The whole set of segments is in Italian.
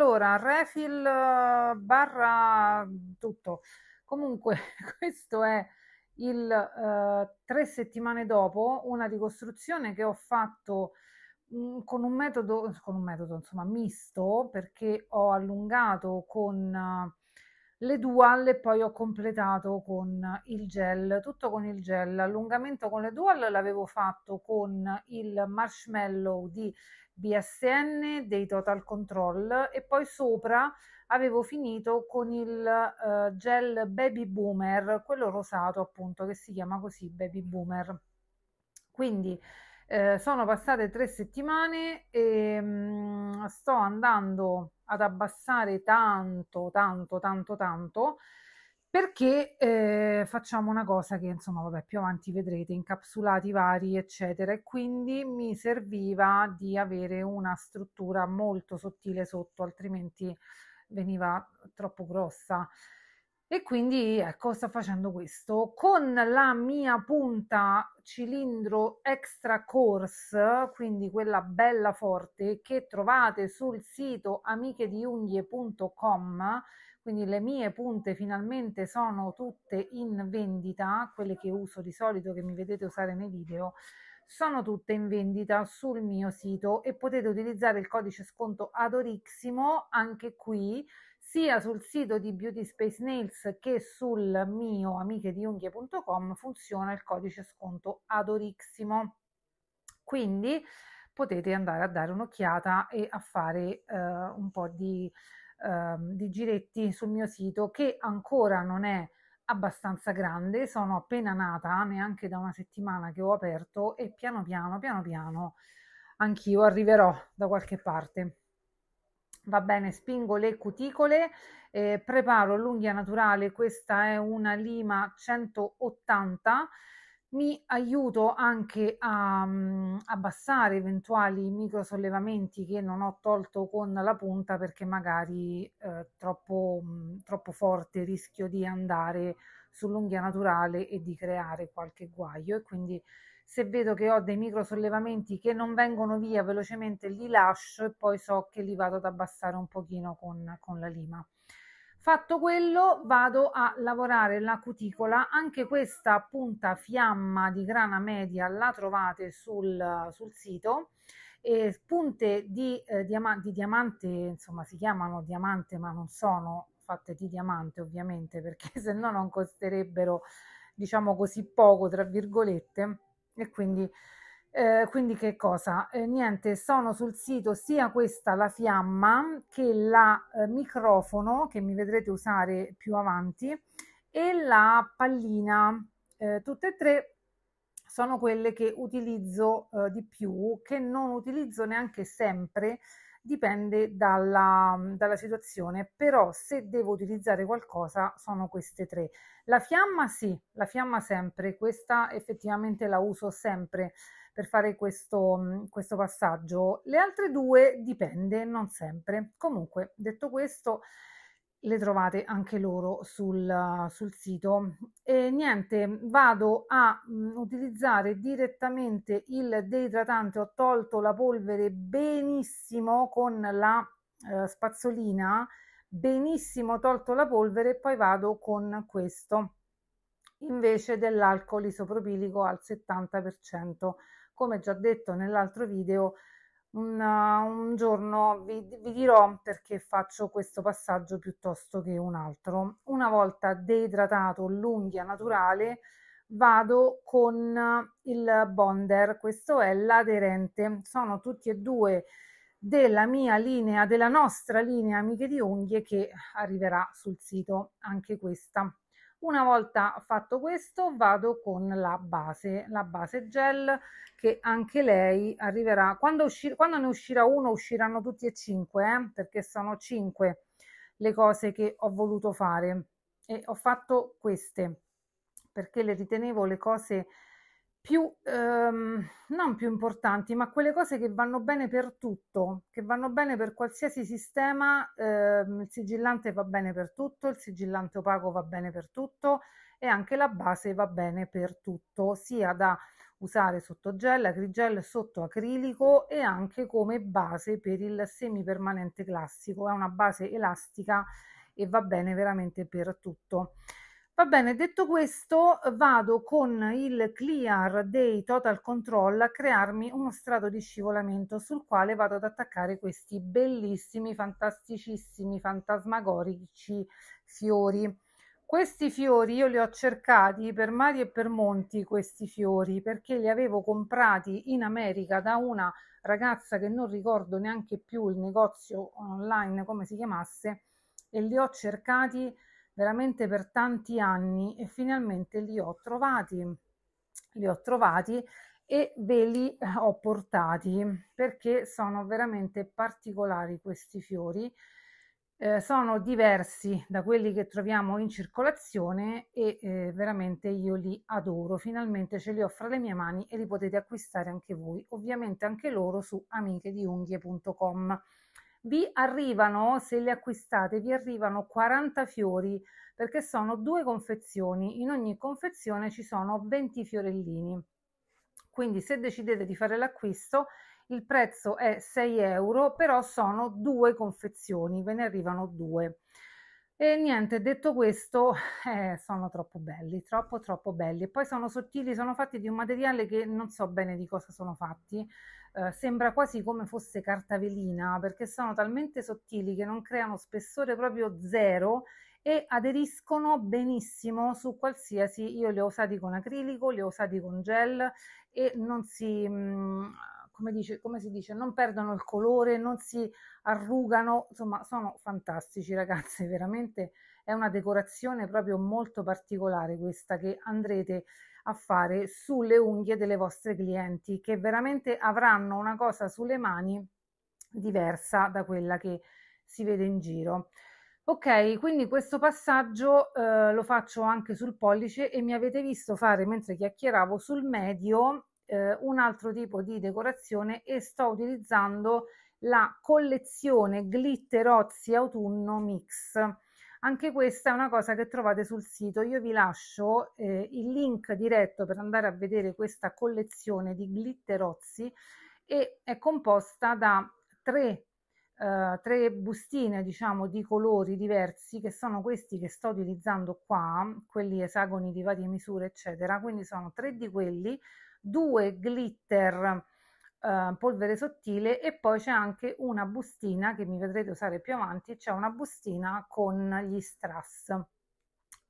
Allora, refill eh, barra tutto. Comunque, questo è il eh, tre settimane dopo una ricostruzione che ho fatto mh, mm, con un metodo, con un metodo insomma misto, perché ho allungato con eh, le dual e poi ho completato con il gel, tutto con il gel. L'allungamento con le dual l'avevo fatto con il marshmallow di BSN dei Total Control e poi sopra avevo finito con il uh, gel Baby Boomer, quello rosato appunto che si chiama così Baby Boomer. Quindi eh, sono passate tre settimane e mh, mm, sto andando ad abbassare tanto, tanto, tanto, tanto perché eh, facciamo una cosa che insomma vabbè più avanti vedrete incapsulati vari eccetera e quindi mi serviva di avere una struttura molto sottile sotto altrimenti veniva troppo grossa e quindi ecco sto facendo questo con la mia punta cilindro extra course quindi quella bella forte che trovate sul sito amichediunghie.com quindi le mie punte finalmente sono tutte in vendita quelle che uso di solito che mi vedete usare nei video sono tutte in vendita sul mio sito e potete utilizzare il codice sconto adoriximo anche qui sia sul sito di Beauty Space Nails che sul mio amichediunghie.com funziona il codice sconto Adorissimo. Quindi potete andare a dare un'occhiata e a fare eh, un po' di, eh, di giretti sul mio sito che ancora non è abbastanza grande, sono appena nata, neanche da una settimana che ho aperto e piano piano, piano piano, anch'io arriverò da qualche parte va bene, spingo le cuticole, eh, preparo l'unghia naturale, questa è una lima 180, mi aiuto anche a um, abbassare eventuali microsollevamenti che non ho tolto con la punta perché magari eh, troppo, mh, mm, troppo forte rischio di andare sull'unghia naturale e di creare qualche guaio e quindi se vedo che ho dei microsollevamenti che non vengono via velocemente li lascio e poi so che li vado ad abbassare un pochino con, con la lima. Fatto quello vado a lavorare la cuticola, anche questa punta fiamma di grana media la trovate sul, sul sito e punte di, eh, diam- di diamante, insomma si chiamano diamante ma non sono fatte di diamante ovviamente perché se no non costerebbero diciamo così poco tra virgolette e quindi, eh, quindi che cosa? Eh, niente, sono sul sito sia questa la fiamma che la eh, microfono che mi vedrete usare più avanti e la pallina. Eh, tutte e tre sono quelle che utilizzo eh, di più, che non utilizzo neanche sempre dipende dalla, dalla, situazione, però se devo utilizzare qualcosa sono queste tre. La fiamma sì, la fiamma sempre, questa effettivamente la uso sempre per fare questo, questo passaggio. Le altre due dipende, non sempre. Comunque, detto questo, le trovate anche loro sul, sul sito. E niente, vado a mm, utilizzare direttamente il deidratante, ho tolto la polvere benissimo con la eh, spazzolina, benissimo tolto la polvere e poi vado con questo invece dell'alcol isopropilico al 70%. Come già detto nell'altro video, un, un giorno vi, vi dirò perché faccio questo passaggio piuttosto che un altro. Una volta deidratato l'unghia naturale, vado con il bonder, questo è l'aderente, sono tutti e due della mia linea, della nostra linea amiche di unghie che arriverà sul sito anche questa. Una volta fatto questo vado con la base, la base gel che anche lei arriverà, quando, uscir- quando ne uscirà uno usciranno tutti e cinque eh? perché sono cinque le cose che ho voluto fare e ho fatto queste perché le ritenevo le cose più, ehm, non più importanti, ma quelle cose che vanno bene per tutto, che vanno bene per qualsiasi sistema, ehm, il sigillante va bene per tutto, il sigillante opaco va bene per tutto e anche la base va bene per tutto, sia da usare sotto gel, acrigel, sotto acrilico e anche come base per il semipermanente classico, è una base elastica e va bene veramente per tutto. Va bene, detto questo, vado con il clear dei Total Control a crearmi uno strato di scivolamento sul quale vado ad attaccare questi bellissimi, fantasticissimi, fantasmagorici fiori. Questi fiori io li ho cercati per mari e per monti, questi fiori, perché li avevo comprati in America da una ragazza che non ricordo neanche più il negozio online, come si chiamasse, e li ho cercati veramente per tanti anni e finalmente li ho trovati, li ho trovati e ve li eh, ho portati perché sono veramente particolari questi fiori. Eh, sono diversi da quelli che troviamo in circolazione e eh, veramente io li adoro. Finalmente ce li ho fra le mie mani e li potete acquistare anche voi, ovviamente anche loro su amichediunghie.com vi arrivano, se le acquistate, vi arrivano 40 fiori perché sono due confezioni, in ogni confezione ci sono 20 fiorellini. Quindi se decidete di fare l'acquisto, il prezzo è 6 euro, però sono due confezioni, ve ne arrivano due. E niente, detto questo, eh, sono troppo belli, troppo troppo belli. E poi sono sottili, sono fatti di un materiale che non so bene di cosa sono fatti. Eh, sembra quasi come fosse carta velina, perché sono talmente sottili che non creano spessore proprio zero e aderiscono benissimo su qualsiasi. Io li ho usati con acrilico, li ho usati con gel e non si mh, mm, come, dice, come si dice, non perdono il colore, non si arrugano, insomma sono fantastici ragazzi, veramente è una decorazione proprio molto particolare questa che andrete a fare sulle unghie delle vostre clienti che veramente avranno una cosa sulle mani diversa da quella che si vede in giro. Ok, quindi questo passaggio eh, lo faccio anche sul pollice e mi avete visto fare mentre chiacchieravo sul medio eh, un altro tipo di decorazione e sto utilizzando la collezione glitterozzi Autunno Mix. Anche questa è una cosa che trovate sul sito, io vi lascio eh, il link diretto per andare a vedere questa collezione di glitterozzi e è composta da tre Uh, tre bustine diciamo di colori diversi che sono questi che sto utilizzando qua quelli esagoni di varie misure eccetera quindi sono tre di quelli due glitter eh, polvere sottile e poi c'è anche una bustina che mi vedrete usare più avanti, c'è una bustina con gli strass.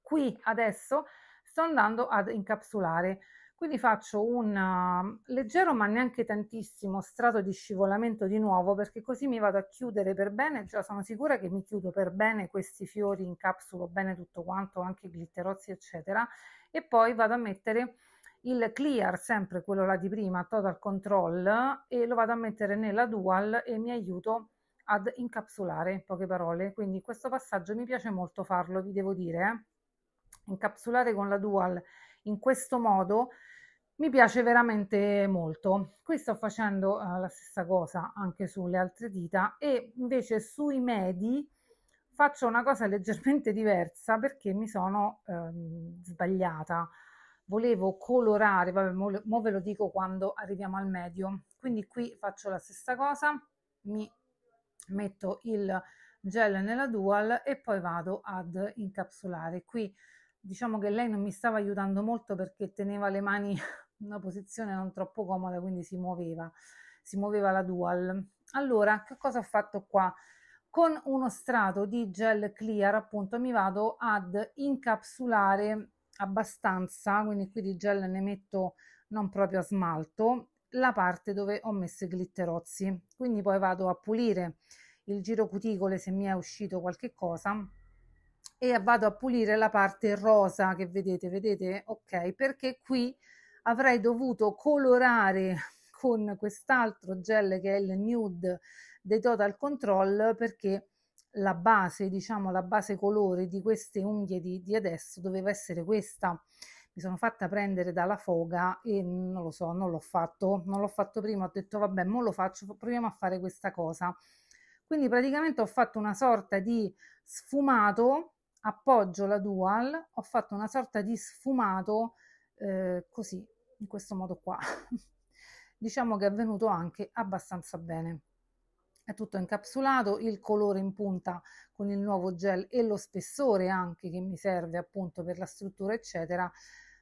Qui adesso sto andando ad incapsulare, quindi faccio un eh, leggero ma neanche tantissimo strato di scivolamento di nuovo perché così mi vado a chiudere per bene, già sono sicura che mi chiudo per bene questi fiori, incapsulo bene tutto quanto, anche i glitterozzi eccetera e poi vado a mettere il clear, sempre quello là di prima, total control, e lo vado a mettere nella dual e mi aiuto ad incapsulare in poche parole. Quindi questo passaggio mi piace molto farlo, vi devo dire. Eh? Incapsulare con la dual in questo modo mi piace veramente molto. Qui sto facendo eh, la stessa cosa anche sulle altre dita e invece sui medi faccio una cosa leggermente diversa perché mi sono ehm, sbagliata volevo colorare, vabbè, mo, ve lo dico quando arriviamo al medio. Quindi qui faccio la stessa cosa, mi metto il gel nella dual e poi vado ad incapsulare. Qui diciamo che lei non mi stava aiutando molto perché teneva le mani in una posizione non troppo comoda, quindi si muoveva, si muoveva la dual. Allora, che cosa ho fatto qua? Con uno strato di gel clear, appunto, mi vado ad incapsulare abbastanza, quindi qui di gel ne metto non proprio a smalto, la parte dove ho messo i glitterozzi. Quindi poi vado a pulire il giro cuticole se mi è uscito qualche cosa e vado a pulire la parte rosa che vedete, vedete? Ok, perché qui avrei dovuto colorare con quest'altro gel che è il nude dei Total Control perché la base, diciamo la base colore di queste unghie di, di adesso doveva essere questa. Mi sono fatta prendere dalla foga e non lo so, non l'ho fatto, non l'ho fatto prima, ho detto vabbè, mo lo faccio, proviamo a fare questa cosa. Quindi praticamente ho fatto una sorta di sfumato, appoggio la dual, ho fatto una sorta di sfumato eh, così, in questo modo qua. diciamo che è venuto anche abbastanza bene è tutto incapsulato, il colore in punta con il nuovo gel e lo spessore anche che mi serve appunto per la struttura eccetera,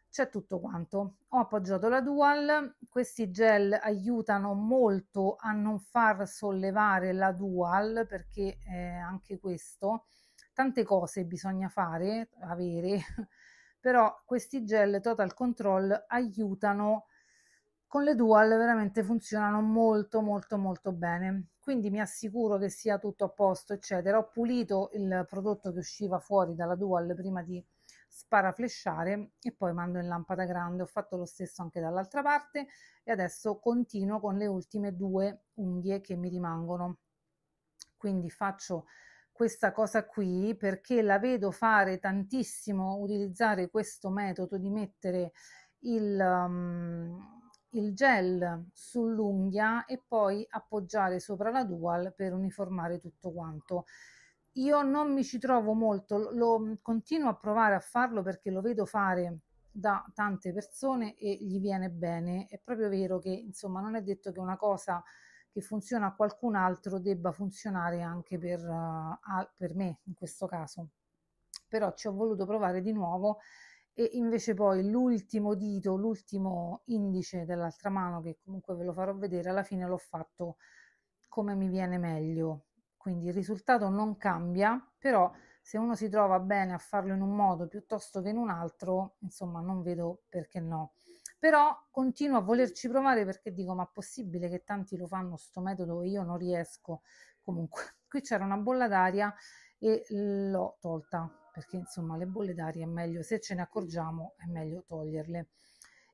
c'è tutto quanto. Ho appoggiato la Dual, questi gel aiutano molto a non far sollevare la Dual perché eh, anche questo, tante cose bisogna fare, avere, però questi gel Total Control aiutano con le Dual veramente funzionano molto molto molto bene quindi mi assicuro che sia tutto a posto, eccetera. Ho pulito il prodotto che usciva fuori dalla Dual prima di sparaflesciare e poi mando in lampada grande. Ho fatto lo stesso anche dall'altra parte e adesso continuo con le ultime due unghie che mi rimangono. Quindi faccio questa cosa qui perché la vedo fare tantissimo utilizzare questo metodo di mettere il um, il gel sull'unghia e poi appoggiare sopra la dual per uniformare tutto quanto io non mi ci trovo molto lo continuo a provare a farlo perché lo vedo fare da tante persone e gli viene bene è proprio vero che insomma non è detto che una cosa che funziona a qualcun altro debba funzionare anche per, uh, per me in questo caso però ci ho voluto provare di nuovo e invece poi l'ultimo dito, l'ultimo indice dell'altra mano che comunque ve lo farò vedere alla fine l'ho fatto come mi viene meglio quindi il risultato non cambia però se uno si trova bene a farlo in un modo piuttosto che in un altro insomma non vedo perché no però continuo a volerci provare perché dico ma è possibile che tanti lo fanno sto metodo e io non riesco comunque qui c'era una bolla d'aria e l'ho tolta perché insomma le bolle d'aria è meglio, se ce ne accorgiamo è meglio toglierle.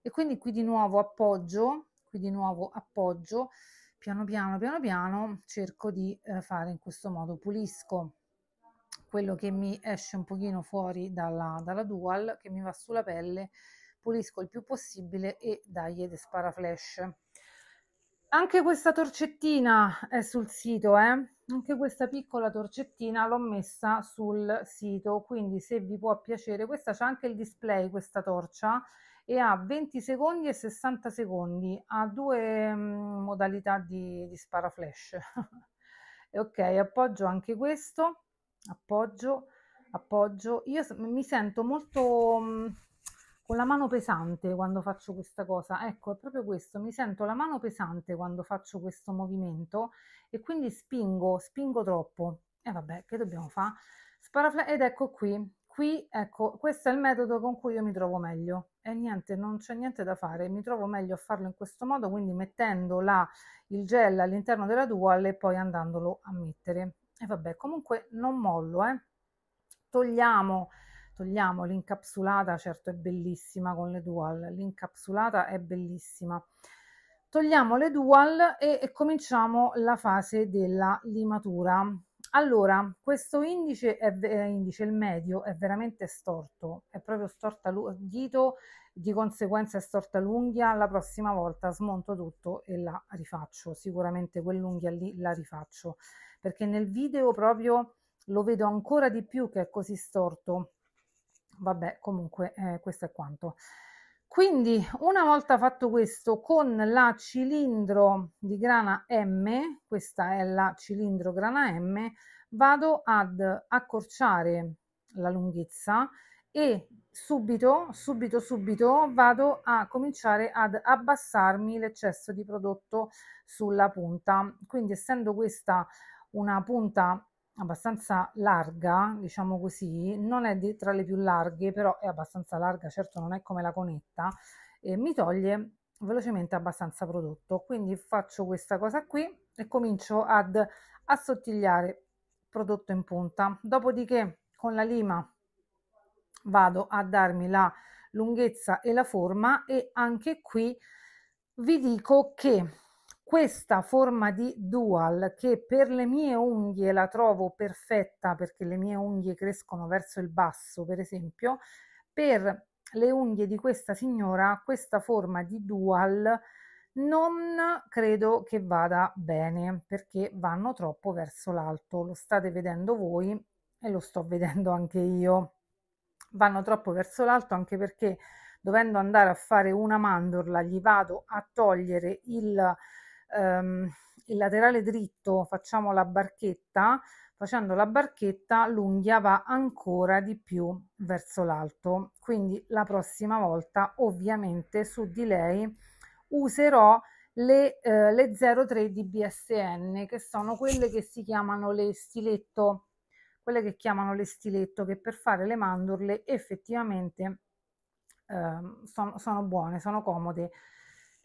E quindi qui di nuovo appoggio, qui di nuovo appoggio, piano piano, piano piano cerco di eh, fare in questo modo, pulisco quello che mi esce un pochino fuori dalla, dalla dual, che mi va sulla pelle, pulisco il più possibile e dagli ed sparaflash. Anche questa torcettina è sul sito, eh? Anche questa piccola torcettina l'ho messa sul sito, quindi se vi può piacere, questa c'è anche il display, questa torcia, e ha 20 secondi e 60 secondi, ha due mh, mm, modalità di, di sparaflash. e ok, appoggio anche questo, appoggio, appoggio. Io mi sento molto... Mh, mm, con la mano pesante quando faccio questa cosa. Ecco, è proprio questo, mi sento la mano pesante quando faccio questo movimento e quindi spingo, spingo troppo. E vabbè, che dobbiamo fare? Sparafle- ed ecco qui, qui, ecco, questo è il metodo con cui io mi trovo meglio. E niente, non c'è niente da fare, mi trovo meglio a farlo in questo modo, quindi mettendo la, il gel all'interno della dual e poi andandolo a mettere. E vabbè, comunque non mollo, eh. Togliamo togliamo l'incapsulata, certo è bellissima con le dual, l'incapsulata è bellissima. Togliamo le dual e, e cominciamo la fase della limatura. Allora, questo indice, è, eh, indice, il medio, è veramente storto, è proprio storta il dito, di conseguenza è storta l'unghia, la prossima volta smonto tutto e la rifaccio, sicuramente quell'unghia lì la rifaccio, perché nel video proprio lo vedo ancora di più che è così storto Vabbè, comunque eh, questo è quanto. Quindi una volta fatto questo con la cilindro di grana M, questa è la cilindro grana M, vado ad accorciare la lunghezza e subito, subito, subito vado a cominciare ad abbassarmi l'eccesso di prodotto sulla punta. Quindi essendo questa una punta abbastanza larga, diciamo così, non è di, tra le più larghe, però è abbastanza larga, certo non è come la conetta, e mi toglie velocemente abbastanza prodotto. Quindi faccio questa cosa qui e comincio ad assottigliare prodotto in punta. Dopodiché con la lima vado a darmi la lunghezza e la forma e anche qui vi dico che questa forma di dual che per le mie unghie la trovo perfetta perché le mie unghie crescono verso il basso per esempio per le unghie di questa signora questa forma di dual non credo che vada bene perché vanno troppo verso l'alto lo state vedendo voi e lo sto vedendo anche io vanno troppo verso l'alto anche perché dovendo andare a fare una mandorla gli vado a togliere il ehm, il laterale dritto facciamo la barchetta, facendo la barchetta l'unghia va ancora di più verso l'alto. Quindi la prossima volta ovviamente su di lei userò le, eh, le 03 di BSN che sono quelle che si chiamano le stiletto, quelle che chiamano le stiletto che per fare le mandorle effettivamente eh, sono, sono buone, sono comode.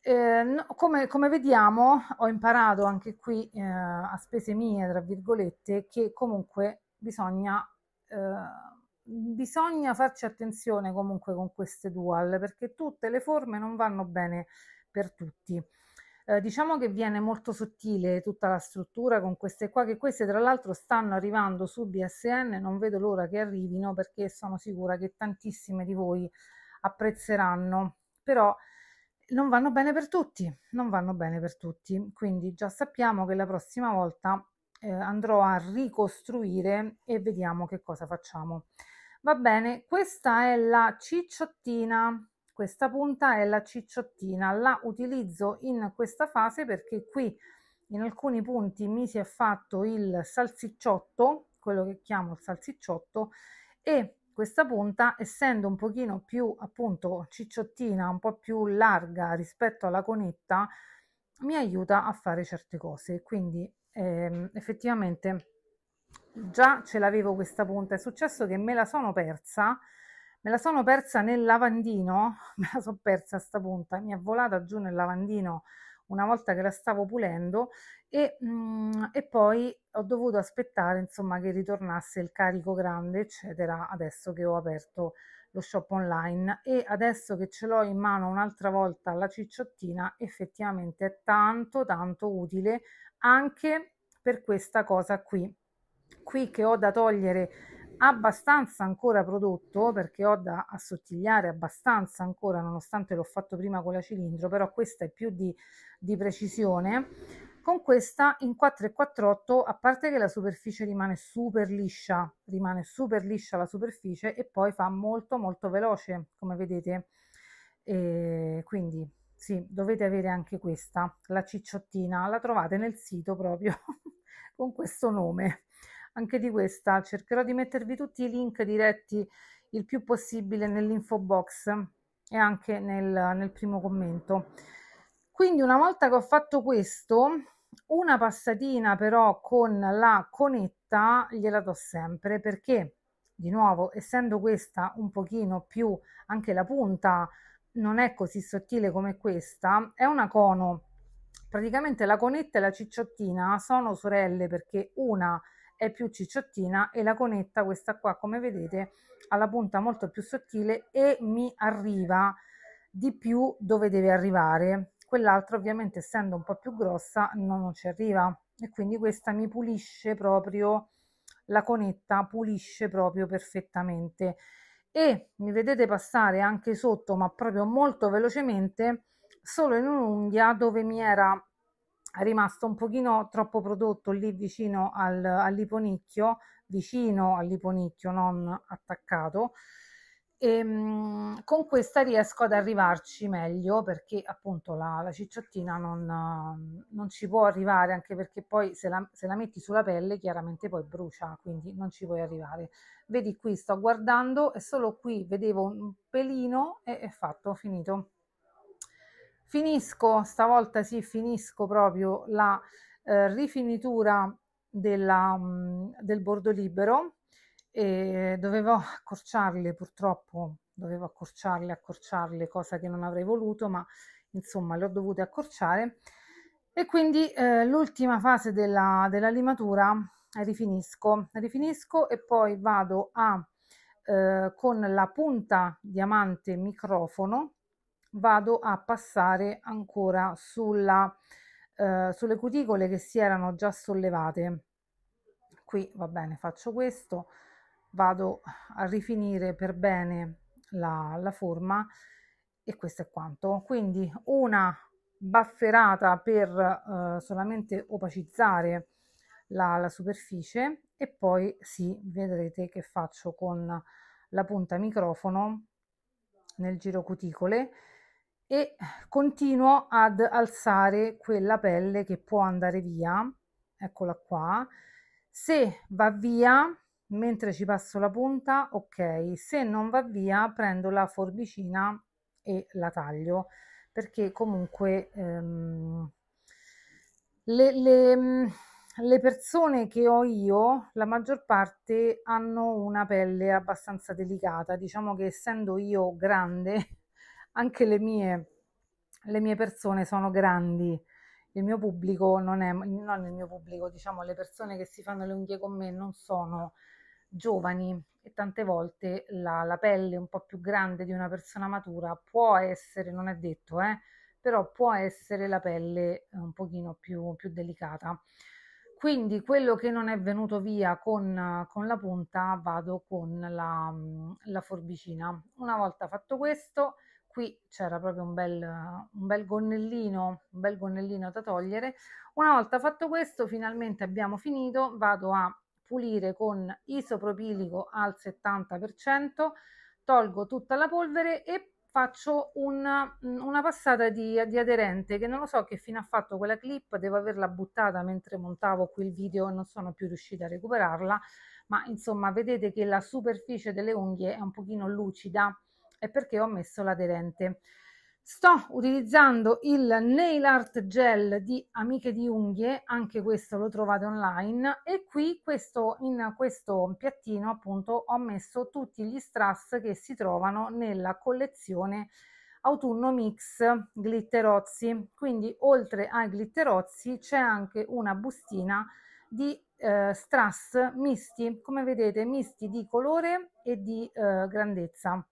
Eh, no, come, come, vediamo, ho imparato anche qui eh, a spese mie, tra virgolette, che comunque bisogna, eh, bisogna farci attenzione comunque con queste dual, perché tutte le forme non vanno bene per tutti. Eh, diciamo che viene molto sottile tutta la struttura con queste qua, che queste tra l'altro stanno arrivando su BSN, non vedo l'ora che arrivino perché sono sicura che tantissime di voi apprezzeranno. Però non vanno bene per tutti, non vanno bene per tutti, quindi già sappiamo che la prossima volta eh, andrò a ricostruire e vediamo che cosa facciamo. Va bene, questa è la cicciottina, questa punta è la cicciottina, la utilizzo in questa fase perché qui in alcuni punti mi si è fatto il salsicciotto, quello che chiamo il salsicciotto, e questa punta, essendo un pochino più appunto cicciottina, un po' più larga rispetto alla conetta, mi aiuta a fare certe cose. Quindi ehm, effettivamente già ce l'avevo questa punta, è successo che me la sono persa, me la sono persa nel lavandino, me la sono persa sta punta, mi è volata giù nel lavandino una volta che la stavo pulendo e, mh, mm, e poi ho dovuto aspettare insomma che ritornasse il carico grande eccetera adesso che ho aperto lo shop online e adesso che ce l'ho in mano un'altra volta la cicciottina effettivamente è tanto tanto utile anche per questa cosa qui qui che ho da togliere abbastanza ancora prodotto perché ho da assottigliare abbastanza ancora nonostante l'ho fatto prima con la cilindro però questa è più di, di precisione con questa in 4,48 a parte che la superficie rimane super liscia rimane super liscia la superficie e poi fa molto molto veloce come vedete e quindi sì dovete avere anche questa la cicciottina la trovate nel sito proprio con questo nome anche di questa. Cercherò di mettervi tutti i link diretti il più possibile nell'info box e anche nel, nel primo commento. Quindi una volta che ho fatto questo, una passatina però con la conetta gliela do sempre perché di nuovo essendo questa un pochino più anche la punta non è così sottile come questa, è una cono. Praticamente la conetta e la cicciottina sono sorelle perché una è più cicciottina e la conetta questa qua come vedete ha la punta molto più sottile e mi arriva di più dove deve arrivare quell'altra ovviamente essendo un po' più grossa no, non ci arriva e quindi questa mi pulisce proprio la conetta pulisce proprio perfettamente e mi vedete passare anche sotto ma proprio molto velocemente solo in un'unghia dove mi era rimasto un pochino troppo prodotto lì vicino al, all'iponicchio, vicino all'iponicchio, non attaccato. E, ehm, con questa riesco ad arrivarci meglio perché appunto la, la cicciottina non, non, ci può arrivare anche perché poi se la, se la, metti sulla pelle chiaramente poi brucia quindi non ci puoi arrivare vedi qui sto guardando e solo qui vedevo un pelino e è fatto finito Finisco, stavolta sì, finisco proprio la eh, rifinitura della, del bordo libero e dovevo accorciarle purtroppo, dovevo accorciarle, accorciarle, cosa che non avrei voluto, ma insomma le ho dovute accorciare. E quindi eh, l'ultima fase della, della limatura rifinisco, rifinisco e poi vado a eh, con la punta diamante microfono vado a passare ancora sulla, eh, sulle cuticole che si erano già sollevate. Qui va bene, faccio questo, vado a rifinire per bene la, la forma e questo è quanto. Quindi una bafferata per eh, solamente opacizzare la, la, superficie e poi sì, vedrete che faccio con la punta microfono nel giro cuticole e continuo ad alzare quella pelle che può andare via, eccola qua. Se va via, mentre ci passo la punta, ok. Se non va via, prendo la forbicina e la taglio, perché comunque ehm, le, le, le persone che ho io, la maggior parte hanno una pelle abbastanza delicata. Diciamo che essendo io grande anche le mie, le mie persone sono grandi, il mio pubblico non è, non il mio pubblico, diciamo le persone che si fanno le unghie con me non sono giovani e tante volte la, la pelle un po' più grande di una persona matura può essere, non è detto, eh, però può essere la pelle un pochino più, più delicata. Quindi quello che non è venuto via con, con la punta vado con la, la forbicina. Una volta fatto questo qui c'era proprio un bel, un bel gonnellino, un bel gonnellino da togliere. Una volta fatto questo, finalmente abbiamo finito, vado a pulire con isopropilico al 70%, tolgo tutta la polvere e faccio una, una passata di, di, aderente che non lo so che fine ha fatto quella clip, devo averla buttata mentre montavo qui il video e non sono più riuscita a recuperarla, ma insomma vedete che la superficie delle unghie è un pochino lucida è perché ho messo l'aderente. Sto utilizzando il Nail Art Gel di Amiche di Unghie, anche questo lo trovate online e qui questo, in questo piattino appunto ho messo tutti gli strass che si trovano nella collezione Autunno Mix Glitterozzi. Quindi oltre ai glitterozzi c'è anche una bustina di eh, strass misti, come vedete misti di colore e di eh, grandezza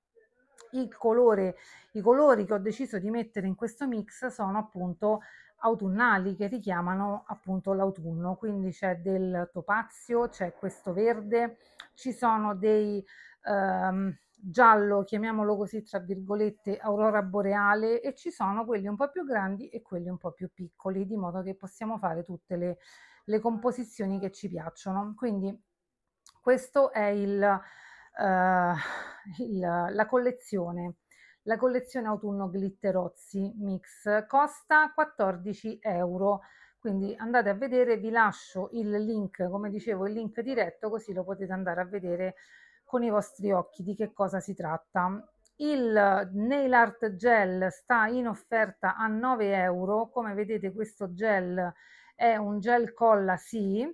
colore, i colori che ho deciso di mettere in questo mix sono appunto autunnali che richiamano appunto l'autunno, quindi c'è del topazio, c'è questo verde, ci sono dei ehm, giallo, chiamiamolo così tra virgolette, aurora boreale e ci sono quelli un po' più grandi e quelli un po' più piccoli, di modo che possiamo fare tutte le, le composizioni che ci piacciono. Quindi questo è il eh, il, la collezione la collezione autunno glitterozzi mix costa 14 euro quindi andate a vedere vi lascio il link come dicevo il link diretto così lo potete andare a vedere con i vostri occhi di che cosa si tratta il nail art gel sta in offerta a 9 euro come vedete questo gel è un gel colla sì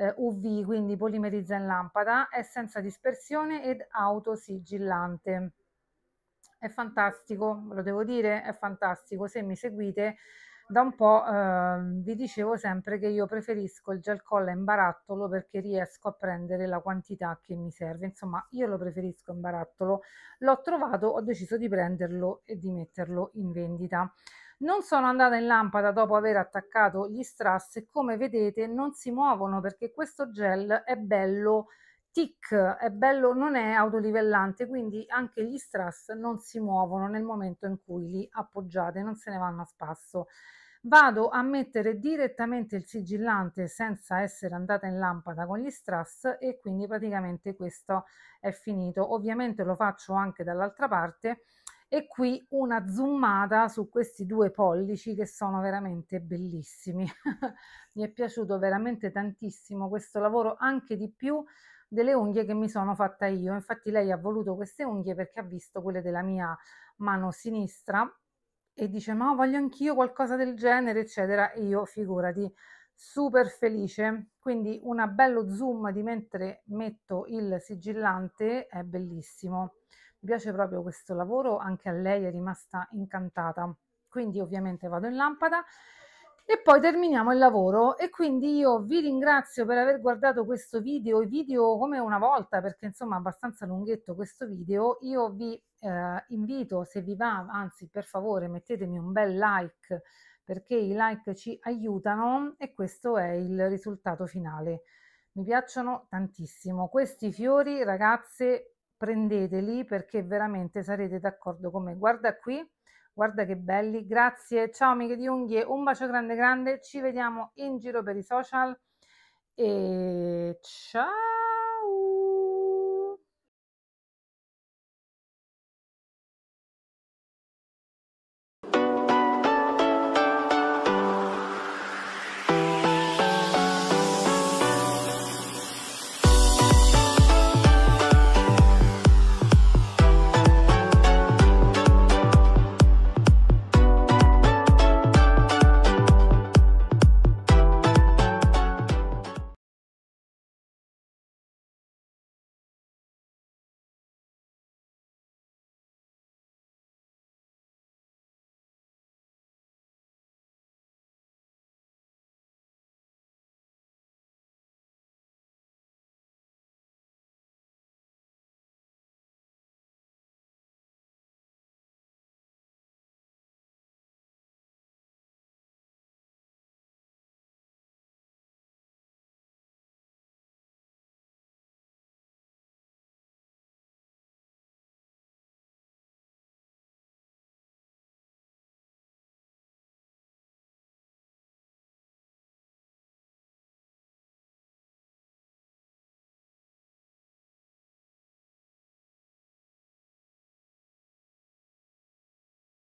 eh, UV, quindi polimerizza in lampada, è senza dispersione ed autosigillante. È fantastico, ve lo devo dire, è fantastico. Se mi seguite da un po' eh, vi dicevo sempre che io preferisco il gel colla in barattolo perché riesco a prendere la quantità che mi serve. Insomma, io lo preferisco in barattolo. L'ho trovato, ho deciso di prenderlo e di metterlo in vendita. Non sono andata in lampada dopo aver attaccato gli strass e come vedete non si muovono perché questo gel è bello tic, è bello, non è autolivellante, quindi anche gli strass non si muovono nel momento in cui li appoggiate, non se ne vanno a spasso vado a mettere direttamente il sigillante senza essere andata in lampada con gli strass e quindi praticamente questo è finito ovviamente lo faccio anche dall'altra parte e qui una zoomata su questi due pollici che sono veramente bellissimi. mi è piaciuto veramente tantissimo questo lavoro, anche di più delle unghie che mi sono fatta io. Infatti lei ha voluto queste unghie perché ha visto quelle della mia mano sinistra e dice ma voglio anch'io qualcosa del genere, eccetera. E io figurati super felice. Quindi una bello zoom di mentre metto il sigillante è bellissimo piace proprio questo lavoro, anche a lei è rimasta incantata. Quindi ovviamente vado in lampada e poi terminiamo il lavoro e quindi io vi ringrazio per aver guardato questo video, i video come una volta perché insomma è abbastanza lunghetto questo video, io vi eh, invito se vi va, anzi per favore mettetemi un bel like perché i like ci aiutano e questo è il risultato finale. Mi piacciono tantissimo questi fiori ragazze prendeteli perché veramente sarete d'accordo con me. Guarda qui, guarda che belli. Grazie, ciao amiche di unghie, un bacio grande grande, ci vediamo in giro per i social e ciao!